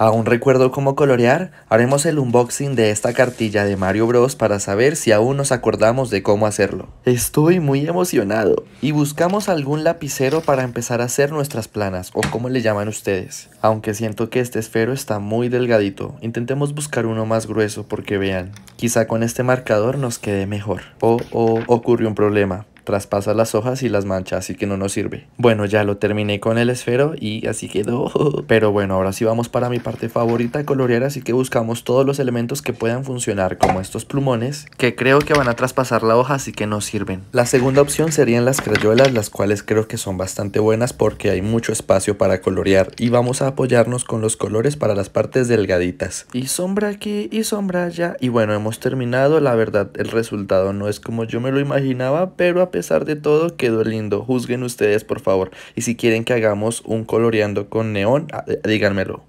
Aún recuerdo cómo colorear, haremos el unboxing de esta cartilla de Mario Bros para saber si aún nos acordamos de cómo hacerlo. Estoy muy emocionado y buscamos algún lapicero para empezar a hacer nuestras planas o como le llaman ustedes. Aunque siento que este esfero está muy delgadito, intentemos buscar uno más grueso porque vean, quizá con este marcador nos quede mejor. O oh, oh, ocurre un problema traspasa las hojas y las manchas, así que no nos sirve. Bueno, ya lo terminé con el esfero y así quedó. Pero bueno, ahora sí vamos para mi parte favorita colorear, así que buscamos todos los elementos que puedan funcionar, como estos plumones, que creo que van a traspasar la hoja, así que no sirven. La segunda opción serían las crayolas, las cuales creo que son bastante buenas porque hay mucho espacio para colorear y vamos a apoyarnos con los colores para las partes delgaditas. Y sombra aquí y sombra allá. Y bueno, hemos terminado, la verdad el resultado no es como yo me lo imaginaba, pero a pesar de todo, quedó lindo. Juzguen ustedes, por favor. Y si quieren que hagamos un coloreando con neón, ah, eh, díganmelo.